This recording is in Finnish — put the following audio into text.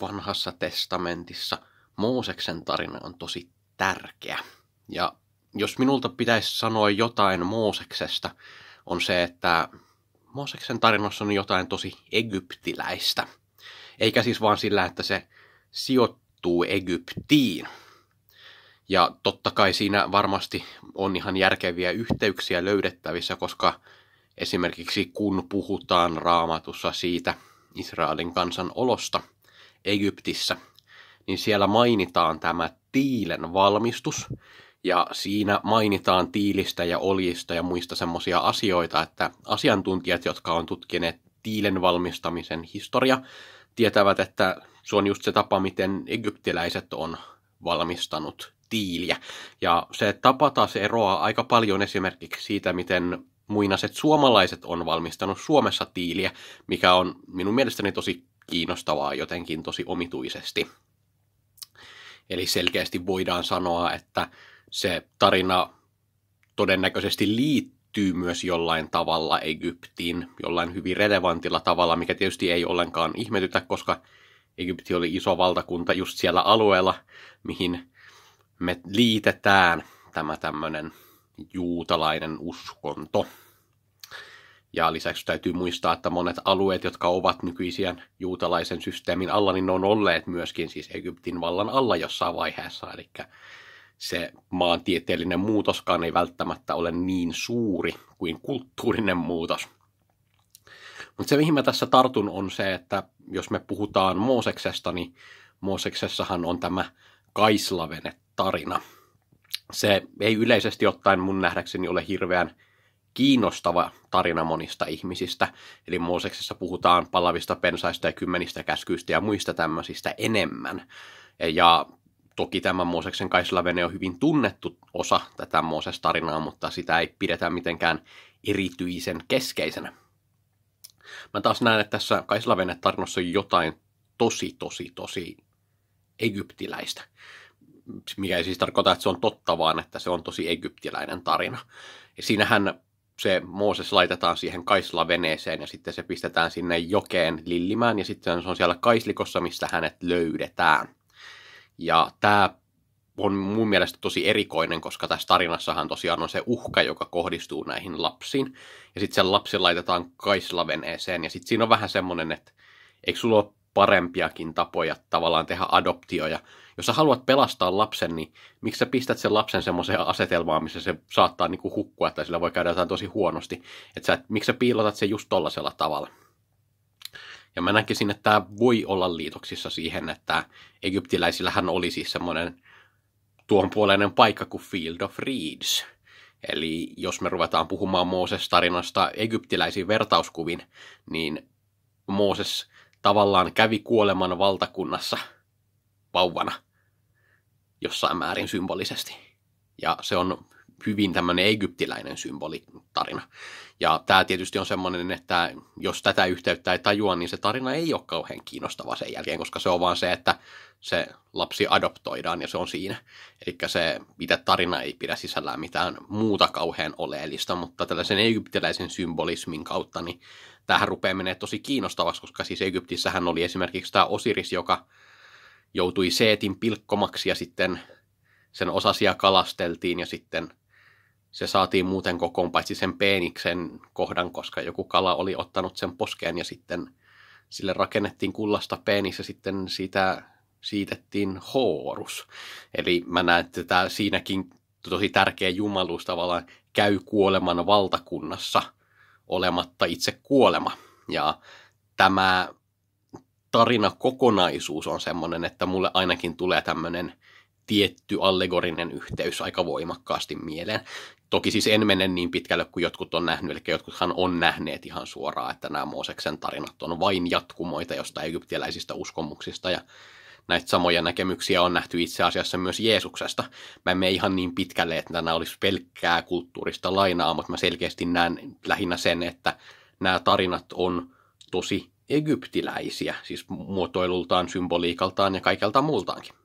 vanhassa testamentissa Mooseksen tarina on tosi tärkeä. Ja jos minulta pitäisi sanoa jotain Mooseksesta, on se, että Mooseksen tarinassa on jotain tosi egyptiläistä. Eikä siis vaan sillä, että se sijoittuu Egyptiin. Ja totta kai siinä varmasti on ihan järkeviä yhteyksiä löydettävissä, koska esimerkiksi kun puhutaan raamatussa siitä Israelin kansan olosta – Egyptissä, niin siellä mainitaan tämä tiilen valmistus. Ja siinä mainitaan tiilistä ja oljista ja muista semmoisia asioita, että asiantuntijat, jotka on tutkineet tiilen valmistamisen historia, tietävät, että se on just se tapa, miten egyptiläiset on valmistanut tiiliä. Ja se tapa taas eroaa aika paljon esimerkiksi siitä, miten muinaiset suomalaiset on valmistanut Suomessa tiiliä, mikä on minun mielestäni tosi kiinnostavaa jotenkin tosi omituisesti. Eli selkeästi voidaan sanoa, että se tarina todennäköisesti liittyy myös jollain tavalla Egyptiin, jollain hyvin relevantilla tavalla, mikä tietysti ei ollenkaan ihmetytä, koska Egypti oli iso valtakunta just siellä alueella, mihin me liitetään tämä tämmöinen juutalainen uskonto. Ja lisäksi täytyy muistaa, että monet alueet, jotka ovat nykyisiä juutalaisen systeemin alla, niin ne on olleet myöskin siis Egyptin vallan alla jossain vaiheessa. Eli se maantieteellinen muutoskaan ei välttämättä ole niin suuri kuin kulttuurinen muutos. Mutta se, mihin mä tässä tartun, on se, että jos me puhutaan Mooseksesta, niin Mooseksessahan on tämä Kaislavene-tarina. Se ei yleisesti ottaen mun nähdäkseni ole hirveän kiinnostava tarina monista ihmisistä. Eli Mooseksessa puhutaan palavista pensaista ja kymmenistä käskyistä ja muista tämmöisistä enemmän. Ja toki tämä Mooseksen kaislavene on hyvin tunnettu osa tätä Mooses-tarinaa, mutta sitä ei pidetä mitenkään erityisen keskeisenä. Mä taas näen, että tässä kaislavene-tarinassa on jotain tosi, tosi, tosi egyptiläistä. Mikä ei siis tarkoita, että se on totta, vaan että se on tosi egyptiläinen tarina. Ja siinähän se Mooses laitetaan siihen kaislaveneeseen ja sitten se pistetään sinne jokeen lillimään ja sitten se on siellä kaislikossa, missä hänet löydetään. Ja tämä on mun mielestä tosi erikoinen, koska tässä tarinassahan tosiaan on se uhka, joka kohdistuu näihin lapsiin. Ja sitten sen lapsi laitetaan kaislaveneeseen ja sitten siinä on vähän semmoinen, että eikö sulla ole parempiakin tapoja tavallaan tehdä adoptioja. Jos sä haluat pelastaa lapsen, niin miksi sä pistät sen lapsen semmoiseen asetelmaan, missä se saattaa niinku hukkua tai sillä voi käydä jotain tosi huonosti. Että et, miksi sä piilotat sen just tollasella tavalla. Ja mä näkisin, että tämä voi olla liitoksissa siihen, että egyptiläisillähän oli siis semmoinen tuon puoleinen paikka kuin Field of Reeds. Eli jos me ruvetaan puhumaan Mooses-tarinasta egyptiläisiin vertauskuvin, niin Mooses – tavallaan kävi kuoleman valtakunnassa vauvana jossain määrin symbolisesti. Ja se on hyvin tämmöinen egyptiläinen symbolitarina. Ja tämä tietysti on semmoinen, että jos tätä yhteyttä ei tajua, niin se tarina ei ole kauhean kiinnostava sen jälkeen, koska se on vaan se, että se lapsi adoptoidaan ja se on siinä. Eli se mitä tarina ei pidä sisällään mitään muuta kauhean oleellista, mutta tällaisen egyptiläisen symbolismin kautta, niin tähän rupeaa menee tosi kiinnostavaksi, koska siis Egyptissähän oli esimerkiksi tämä Osiris, joka joutui Seetin pilkkomaksi ja sitten sen osasia kalasteltiin ja sitten – se saatiin muuten kokoon paitsi sen peeniksen kohdan, koska joku kala oli ottanut sen poskeen ja sitten sille rakennettiin kullasta peenissä ja sitten siitä siitettiin hoorus. Eli mä näen, että tämä siinäkin tosi tärkeä jumaluus tavallaan käy kuoleman valtakunnassa olematta itse kuolema. Ja tämä tarina kokonaisuus on semmoinen, että mulle ainakin tulee tämmöinen – tietty allegorinen yhteys aika voimakkaasti mieleen. Toki siis en mene niin pitkälle kuin jotkut on nähnyt, eli jotkuthan on nähneet ihan suoraan, että nämä Mooseksen tarinat on vain jatkumoita jostain egyptiläisistä uskomuksista ja näitä samoja näkemyksiä on nähty itse asiassa myös Jeesuksesta. Mä en mene ihan niin pitkälle, että nämä olisi pelkkää kulttuurista lainaa, mutta mä selkeästi näen lähinnä sen, että nämä tarinat on tosi egyptiläisiä, siis muotoilultaan, symboliikaltaan ja kaikelta muultaankin.